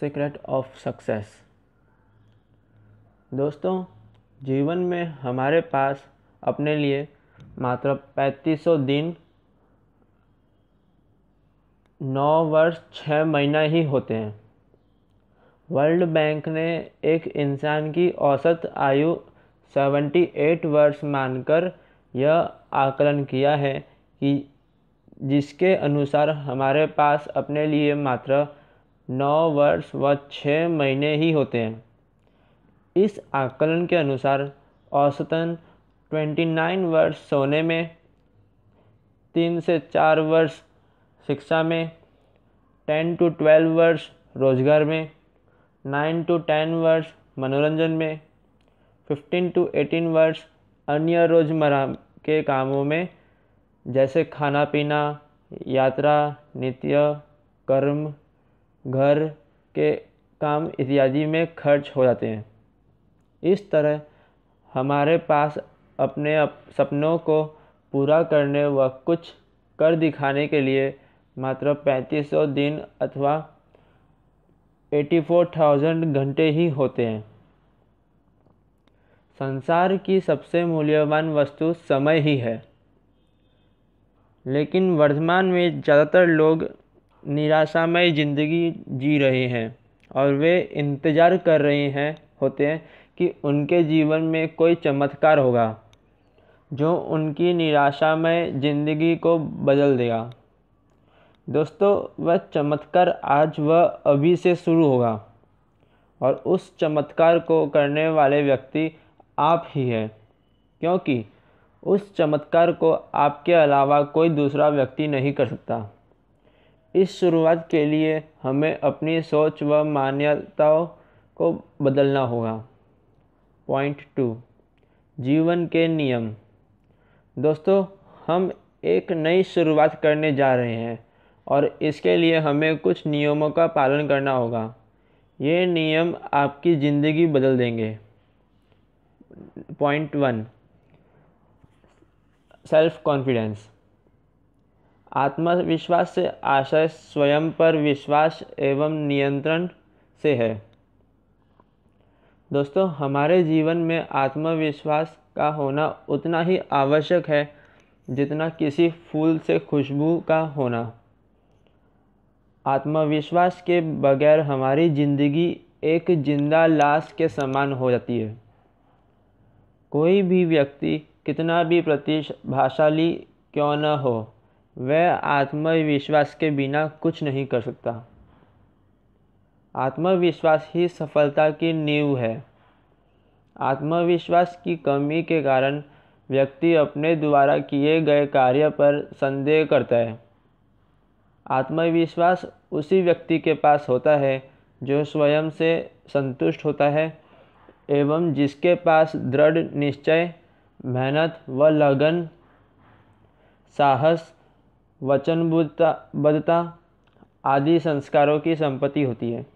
secret of success दोस्तों जीवन में हमारे पास अपने लिए मात्र पैंतीसों दिन नौ वर्ष छः महीना ही होते हैं वर्ल्ड बैंक ने एक इंसान की औसत आयु सेवेंटी एट वर्ष मानकर यह आकलन किया है कि जिसके अनुसार हमारे पास अपने लिए मात्र नौ वर्ष व छः महीने ही होते हैं इस आकलन के अनुसार औसतन 29 वर्ष सोने में तीन से चार वर्ष शिक्षा में टेन टू ट्वेल्व वर्ष रोजगार में नाइन टू टेन वर्ष मनोरंजन में फिफ्टीन टू एटीन वर्ष अन्य रोजमर्रा के कामों में जैसे खाना पीना यात्रा नित्य कर्म घर के काम इत्यादि में खर्च हो जाते हैं इस तरह हमारे पास अपने अप सपनों को पूरा करने व कुछ कर दिखाने के लिए मात्र सौ दिन अथवा एटी फोर थाउजेंड घंटे ही होते हैं संसार की सबसे मूल्यवान वस्तु समय ही है लेकिन वर्तमान में ज़्यादातर लोग निराशामय ज़िंदगी जी रहे हैं और वे इंतज़ार कर रहे हैं होते हैं कि उनके जीवन में कोई चमत्कार होगा जो उनकी निराशामय ज़िंदगी को बदल देगा दोस्तों वह चमत्कार आज व अभी से शुरू होगा और उस चमत्कार को करने वाले व्यक्ति आप ही हैं क्योंकि उस चमत्कार को आपके अलावा कोई दूसरा व्यक्ति नहीं कर सकता इस शुरुआत के लिए हमें अपनी सोच व मान्यताओं को बदलना होगा पॉइंट टू जीवन के नियम दोस्तों हम एक नई शुरुआत करने जा रहे हैं और इसके लिए हमें कुछ नियमों का पालन करना होगा ये नियम आपकी ज़िंदगी बदल देंगे पॉइंट वन सेल्फ कॉन्फिडेंस आत्मविश्वास से आशय स्वयं पर विश्वास एवं नियंत्रण से है दोस्तों हमारे जीवन में आत्मविश्वास का होना उतना ही आवश्यक है जितना किसी फूल से खुशबू का होना आत्मविश्वास के बगैर हमारी ज़िंदगी एक जिंदा लाश के समान हो जाती है कोई भी व्यक्ति कितना भी प्रतिभाशाली क्यों न हो वह आत्मविश्वास के बिना कुछ नहीं कर सकता आत्मविश्वास ही सफलता की नींव है आत्मविश्वास की कमी के कारण व्यक्ति अपने द्वारा किए गए कार्य पर संदेह करता है आत्मविश्वास उसी व्यक्ति के पास होता है जो स्वयं से संतुष्ट होता है एवं जिसके पास दृढ़ निश्चय मेहनत व लगन साहस वचनबद्धता आदि संस्कारों की संपत्ति होती है